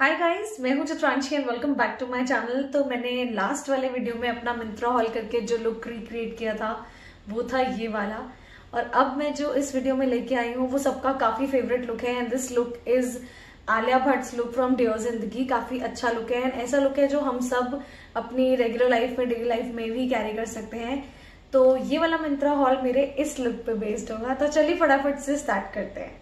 हाय guys मैं हूं Chitranshi and welcome back to my channel तो मैंने लास्ट वाले वीडियो में अपना मिंत्रा हॉल करके जो लुक रिक्रिएट किया था वो था ये वाला और अब मैं जो इस वीडियो में लेके आई हूँ वो सबका काफ़ी फेवरेट लुक है and this look is Alia Bhatt look from Dear Zindagi काफ़ी अच्छा लुक है एंड ऐसा लुक है जो हम सब अपनी रेगुलर लाइफ में डेली लाइफ में भी कैरी कर सकते हैं तो ये वाला मिंत्रा हॉल मेरे इस लुक पे बेस्ड होगा तो चलिए फटाफट से स्टार्ट करते हैं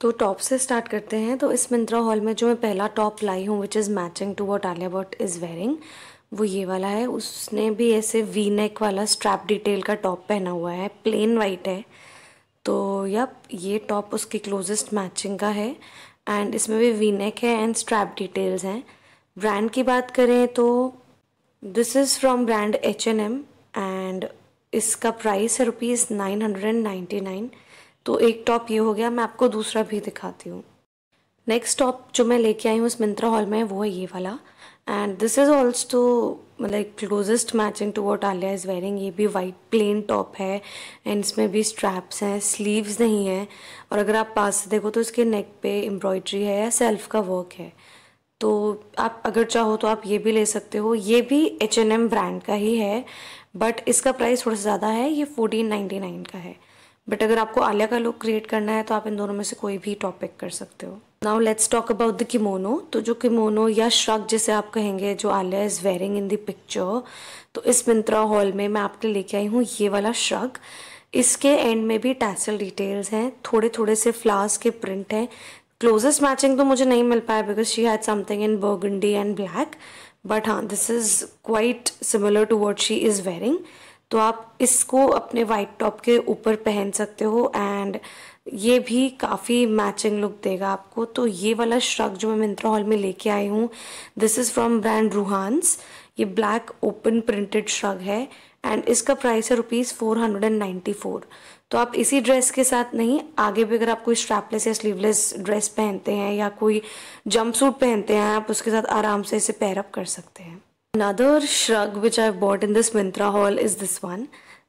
तो टॉप से स्टार्ट करते हैं तो इस मिंत्रा हॉल में जो मैं पहला टॉप लाई हूँ which is matching to what Alia Bhatt is wearing वो ये वाला है उसने भी ऐसे वी नेक वाला स्ट्रैप डिटेल का टॉप पहना हुआ है प्लेन वाइट है तो यप ये टॉप उसकी क्लोजेस्ट मैचिंग का है एंड इसमें भी वी नेक है एंड स्ट्रैप डिटेल्स हैं ब्रांड की बात करें तो this is from brand H N M and इसका प्राइस है rupees nine hundred and ninety nine तो एक टॉप ये हो गया मैं आपको दूसरा भी दिखाती हूँ नेक्स्ट टॉप जो मैं लेके आई हूँ उस मिंत्रा हॉल में वो है ये वाला and this is also like closest matching to what Alia is wearing ये भी वाइट प्लेन टॉप है एंड इसमें भी स्ट्रैप्स हैं स्लीव्स नहीं हैं और अगर आप पास से देखो तो इसके नेक पे एम्ब्रॉयड्री है या सेल्फ का वर्क है तो आप अगर चाहो तो आप ये भी ले सकते हो ये भी एच एन एम ब्रांड का ही है बट इसका प्राइस थोड़ा सा ज़्यादा है ये फोर्टीन नाइन्टी नाइन का है बट अगर आपको आलिया का लुक क्रिएट करना है तो आप इन दोनों में से कोई भी टॉपिक कर सकते हो now let's talk about the kimono तो जो किमोनो या श्रक जिसे आप कहेंगे जो Alia is wearing in the picture तो इस मिंत्रा हॉल में मैं आपके लेके आई हूँ ये वाला श्रक इसके एंड में भी टैसल डिटेल्स हैं थोड़े थोड़े से फ्लावर्स के प्रिंट हैं क्लोजेस्ट मैचिंग तो मुझे नहीं मिल पाया because she had something in burgundy and black but हाँ this is quite similar to what she is wearing तो आप इसको अपने वाइट टॉप के ऊपर पहन सकते हो एंड ये भी काफ़ी मैचिंग लुक देगा आपको तो ये वाला श्रग जो मैं मिंत्रा हॉल में लेके आई हूँ this is from brand Ruhaans ये ब्लैक ओपन प्रिंटेड श्रग है एंड इसका प्राइस है rupees four hundred and ninety four तो आप इसी ड्रेस के साथ नहीं आगे भी अगर आप कोई स्ट्रैपलेस या स्लीवलेस ड्रेस पहनते हैं या कोई जंप सूट पहनते हैं आप उसके साथ आराम से इसे पैरअप कर सकते हैं Another shrug which I've bought in this Mintra haul is this one.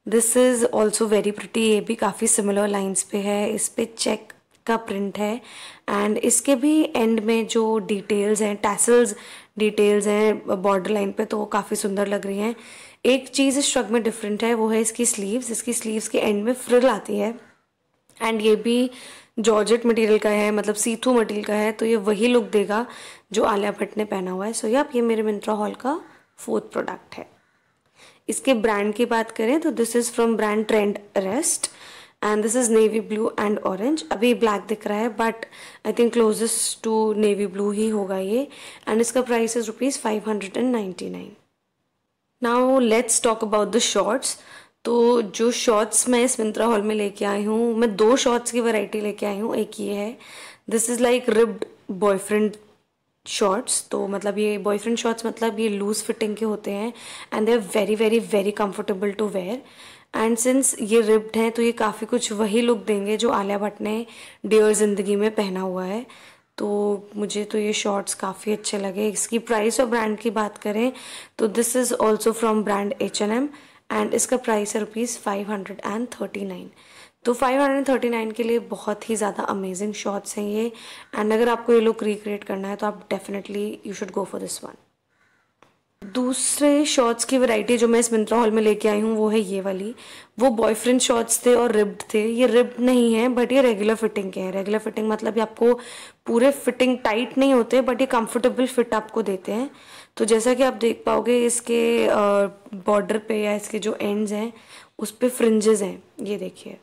This is also very pretty ये भी काफ़ी सिमिलर लाइन्स पे है इस पर चेक का प्रिंट है एंड इसके भी एंड में जो डिटेल्स हैं टैसल्स डिटेल्स हैं बॉर्डर लाइन पे तो वो काफ़ी सुंदर लग रही हैं एक चीज़ इस श्रग में डिफरेंट है वो है इसकी स्लीव्स इसकी स्लीव्स के एंड में फ्रिल आती है एंड ये भी जॉर्जेट मटेरियल का है मतलब सीथू मटेरियल का है तो ये वही लुक देगा जो आलिया भट्ट ने पहना हुआ है सो so, यप ये मेरे मिंत्रा हॉल का फोर्थ प्रोडक्ट है इसके ब्रांड की बात करें तो this is from brand trend rest and this is navy blue and orange अभी ब्लैक दिख रहा है but I think closest to navy blue ही होगा ये एंड इसका price is rupees five hundred and ninety nine now let's talk about the shorts तो जो शॉर्ट्स मैं इस मिंत्रा हॉल में लेके आई हूँ मैं दो शॉर्ट्स की वैरायटी लेके आई हूँ एक ये है this is like ribbed boyfriend shorts तो मतलब ये बॉयफ्रेंड शॉर्ट्स मतलब ये लूज़ फिटिंग के होते हैं and they are very very very comfortable to wear and since ये रिब्ड हैं तो ये काफ़ी कुछ वही लुक देंगे जो आलिया भट्ट ने डियर ज़िंदगी में पहना हुआ है तो मुझे तो ये शॉर्ट्स काफ़ी अच्छे लगे इसकी प्राइस और ब्रांड की बात करें तो this is also from brand H N M and इसका प्राइस है rupees five hundred and thirty nine तो फाइव हंड्रेड थर्टी नाइन के लिए बहुत ही ज़्यादा अमेजिंग शॉट्स हैं ये एंड अगर आपको ये लुक रिक्रिएट करना है तो आप definitely you should go for this one दूसरे शॉट्स की वैरायटी जो मैं इस मिंत्रा हॉल में लेके आई हूँ वो है ये वाली वो बॉयफ्रेंड शॉट्स थे और रिब्ड थे ये रिब्ड नहीं है बट ये रेगुलर फिटिंग के हैं रेगुलर फिटिंग मतलब ये आपको पूरे फिटिंग टाइट नहीं होते बट ये कंफर्टेबल फिट आपको देते हैं तो जैसा कि आप देख पाओगे इसके बॉर्डर पे या इसके जो एंड्स हैं उस पर फ्रिंजेस हैं ये देखिए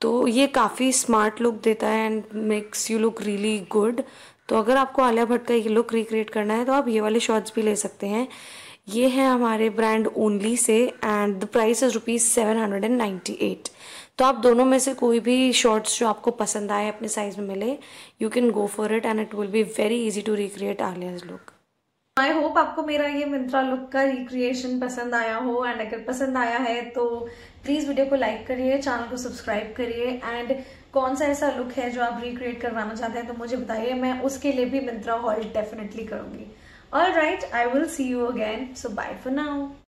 तो ये काफ़ी स्मार्ट लुक देता है and makes you look really good तो अगर आपको आलिया भट्ट का ये लुक रिक्रिएट करना है तो आप ये वाले शॉर्ट्स भी ले सकते हैं ये है हमारे ब्रांड ओनली से and the price is rupees seven hundred and ninety eight तो आप दोनों में से कोई भी शॉर्ट्स जो आपको पसंद आए अपने साइज़ में मिले you can go for it and it will be very easy to recreate Alia's look I hope आपको मेरा ये मिंत्रा लुक का रिक्रिएशन पसंद आया हो एंड अगर पसंद आया है तो प्लीज़ वीडियो को लाइक करिए चैनल को सब्सक्राइब करिए एंड कौन सा ऐसा लुक है जो आप रिक्रिएट करवाना चाहते हैं तो मुझे बताइए मैं उसके लिए भी मिंत्रा हॉल डेफिनेटली करूँगी all right I will see you again so bye for now